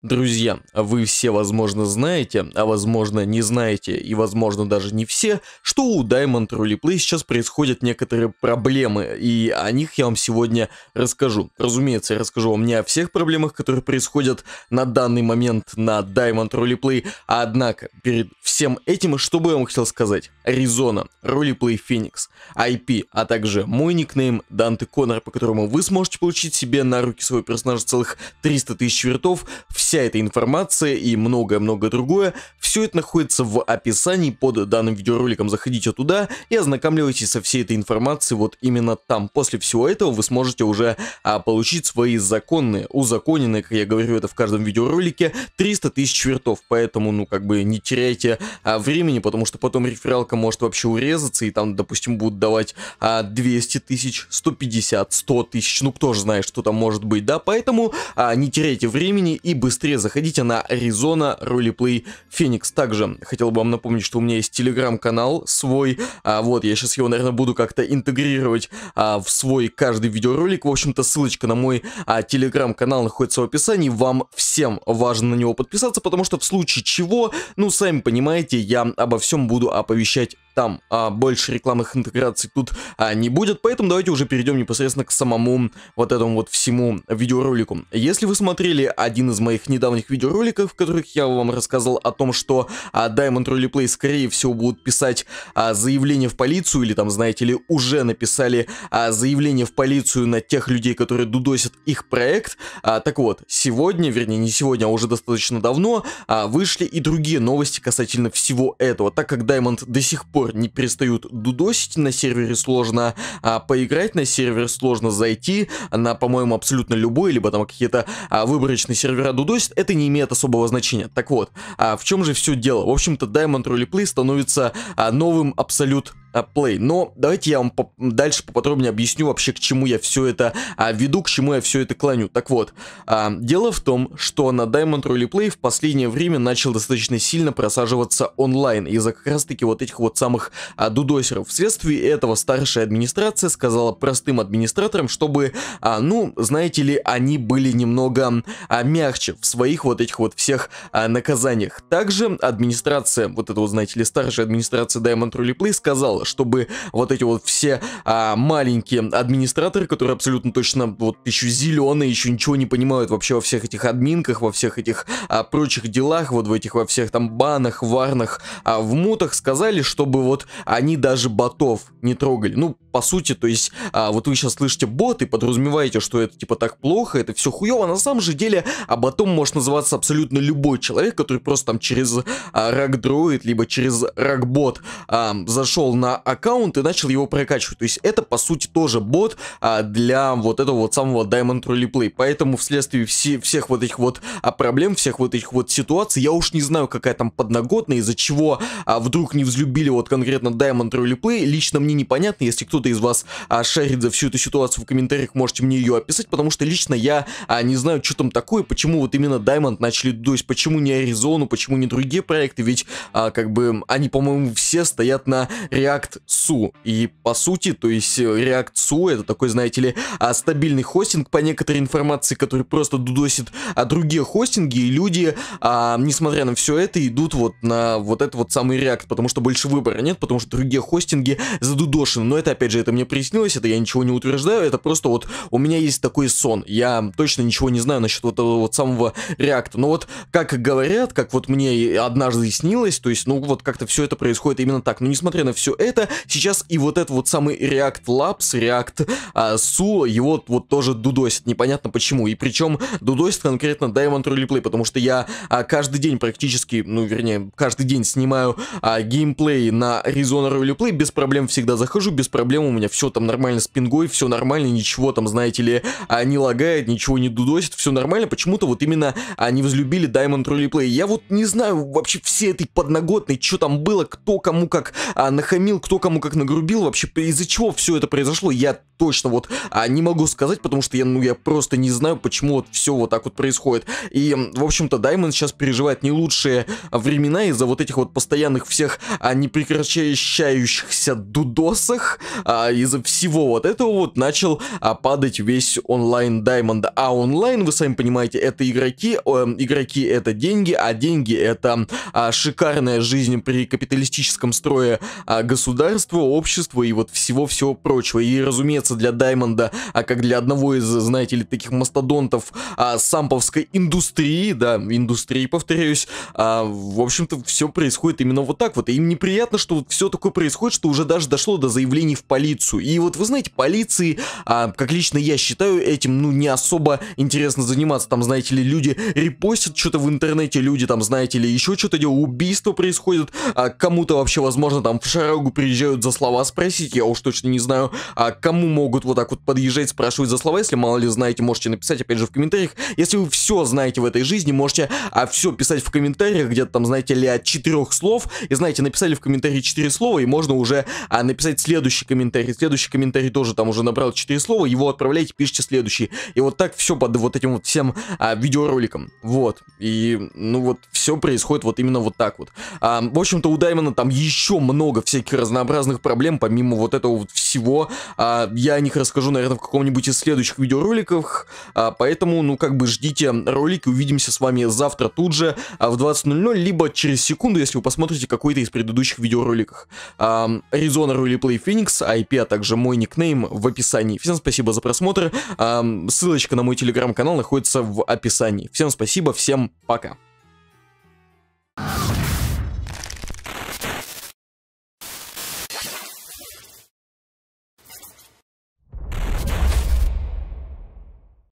Друзья, вы все, возможно, знаете, а возможно, не знаете, и возможно, даже не все, что у Diamond Roleplay сейчас происходят некоторые проблемы, и о них я вам сегодня расскажу. Разумеется, я расскажу вам не о всех проблемах, которые происходят на данный момент на Diamond Roleplay, а однако, перед всем этим, что бы я вам хотел сказать? Аризона, Roleplay Phoenix, IP, а также мой никнейм Данте Коннор, по которому вы сможете получить себе на руки своего персонажа целых 300 тысяч вертов, все Вся эта информация и многое-многое другое, все это находится в описании под данным видеороликом, заходите туда и ознакомляйтесь со всей этой информацией вот именно там. После всего этого вы сможете уже а, получить свои законные, узаконенные, как я говорю это в каждом видеоролике, 300 тысяч вертов, поэтому ну как бы не теряйте а, времени, потому что потом рефералка может вообще урезаться и там, допустим, будут давать а, 200 тысяч, 150, 100 тысяч, ну кто же знает, что там может быть, да, поэтому а, не теряйте времени и быстрее быстрее заходите на Arizona Roleplay Phoenix. Также хотел бы вам напомнить, что у меня есть телеграм-канал свой. А, вот, я сейчас его, наверное, буду как-то интегрировать а, в свой каждый видеоролик. В общем-то, ссылочка на мой а, телеграм-канал находится в описании. Вам всем важно на него подписаться, потому что в случае чего, ну, сами понимаете, я обо всем буду оповещать там а, больше рекламных интеграций тут а, не будет, поэтому давайте уже перейдем непосредственно к самому вот этому вот всему видеоролику. Если вы смотрели один из моих недавних видеороликов, в которых я вам рассказал о том, что а, Diamond Roleplay скорее всего будут писать а, заявление в полицию, или там, знаете ли, уже написали а, заявление в полицию на тех людей, которые дудосят их проект, а, так вот, сегодня, вернее не сегодня, а уже достаточно давно, а, вышли и другие новости касательно всего этого, так как Diamond до сих пор пор не перестают дудосить на сервере сложно, а поиграть на сервер сложно зайти, на, по-моему, абсолютно любой, либо там какие-то а, выборочные сервера дудосит, это не имеет особого значения. Так вот, а в чем же все дело? В общем-то, Diamond Roleplay становится а, новым абсолют Play. А, Но давайте я вам по дальше поподробнее объясню вообще, к чему я все это а, веду, к чему я все это клоню. Так вот, а, дело в том, что на Diamond Rally Play в последнее время начал достаточно сильно просаживаться онлайн из-за как раз таки вот этих вот самых а, дудосеров. Вследствие этого старшая администрация сказала простым администраторам, чтобы, а, ну, знаете ли, они были немного а, мягче в своих вот этих вот всех а, наказаниях. Также администрация, вот это вот, знаете ли, старшая администрация Diamond Rally Play сказала, канала, чтобы вот эти вот все а, маленькие администраторы, которые абсолютно точно вот еще зеленые, еще ничего не понимают вообще во всех этих админках, во всех этих а, прочих делах, вот в этих во всех там банах, варнах, а, в мутах сказали, чтобы вот они даже ботов не трогали. Ну, по сути, то есть, а, вот вы сейчас слышите бот и подразумеваете, что это типа так плохо, это все хуево, на самом же деле а ботом может называться абсолютно любой человек, который просто там через а, рак-дроид, либо через рак-бот а, зашел на на аккаунт и начал его прокачивать. То есть это, по сути, тоже бот а, для вот этого вот самого Diamond Rally Play. Поэтому вследствие все, всех вот этих вот а, проблем, всех вот этих вот ситуаций, я уж не знаю, какая там подноготная, из-за чего а, вдруг не взлюбили вот конкретно Diamond Rally Play. Лично мне непонятно, если кто-то из вас а, шарит за всю эту ситуацию в комментариях, можете мне ее описать, потому что лично я а, не знаю, что там такое, почему вот именно Diamond начали, то есть почему не Аризону, почему не другие проекты, ведь а, как бы они, по-моему, все стоят на реакции React SU. И по сути, то есть React э, SU это такой, знаете ли, а, стабильный хостинг по некоторой информации, который просто дудосит а другие хостинги, и люди, а, несмотря на все это, идут вот на вот этот вот самый React, потому что больше выбора нет, потому что другие хостинги задудошены. Но это, опять же, это мне приснилось, это я ничего не утверждаю, это просто вот у меня есть такой сон. Я точно ничего не знаю насчет вот этого вот самого React. Но вот как говорят, как вот мне однажды снилось, то есть, ну вот как-то все это происходит именно так. Но несмотря на все это, это, сейчас и вот этот вот самый React Labs, React а, Su, его вот тоже дудосит, непонятно почему. И причем дудосит конкретно Diamond Roleplay потому что я а, каждый день практически, ну вернее, каждый день снимаю а, геймплей на Arizona Replay, без проблем всегда захожу, без проблем у меня все там нормально с пингой, все нормально, ничего там, знаете ли, а, не лагает, ничего не дудосит, все нормально. Почему-то вот именно они возлюбили Diamond Roleplay Я вот не знаю вообще все этой подноготной, что там было, кто кому как а, нахамил, кто кому как нагрубил, вообще из-за чего все это произошло, я точно вот а, не могу сказать, потому что я, ну, я просто не знаю, почему вот все вот так вот происходит. И, в общем-то, Даймонд сейчас переживает не лучшие времена из-за вот этих вот постоянных всех а, непрекращающихся дудосах, а, из-за всего вот этого вот начал а, падать весь онлайн Даймонда. А онлайн, вы сами понимаете, это игроки, э, игроки это деньги, а деньги это а, шикарная жизнь при капиталистическом строе а, государства, государства, общества и вот всего-всего прочего. И, разумеется, для Даймонда, а как для одного из, знаете ли, таких мастодонтов а, самповской индустрии, да, индустрии, повторяюсь, а, в общем-то, все происходит именно вот так вот. И им неприятно, что вот все такое происходит, что уже даже дошло до заявлений в полицию. И вот, вы знаете, полиции, а, как лично я считаю, этим, ну, не особо интересно заниматься. Там, знаете ли, люди репостят что-то в интернете, люди там, знаете ли, еще что-то делают, убийства происходят, а кому-то вообще, возможно, там в шарогу приезжают за слова спросить, я уж точно не знаю, а кому могут вот так вот подъезжать, спрашивать за слова, если мало ли знаете, можете написать, опять же, в комментариях. Если вы все знаете в этой жизни, можете а, все писать в комментариях, где-то там, знаете ли, от четырех слов, и знаете, написали в комментарии четыре слова, и можно уже а, написать следующий комментарий. Следующий комментарий тоже там уже набрал четыре слова, его отправляйте пишите следующий. И вот так все под вот этим вот всем а, видеороликом. Вот. И, ну вот, все происходит вот именно вот так вот. А, в общем-то, у Даймона там еще много всяких разнообразных проблем, помимо вот этого вот всего. А, я о них расскажу, наверное, в каком-нибудь из следующих видеороликов. А, поэтому, ну, как бы ждите ролики. Увидимся с вами завтра тут же а, в 20.00, либо через секунду, если вы посмотрите какой-то из предыдущих видеороликов. А, Arizona Roleplay Phoenix, IP, а также мой никнейм в описании. Всем спасибо за просмотр. А, ссылочка на мой телеграм-канал находится в описании. Всем спасибо, всем пока. you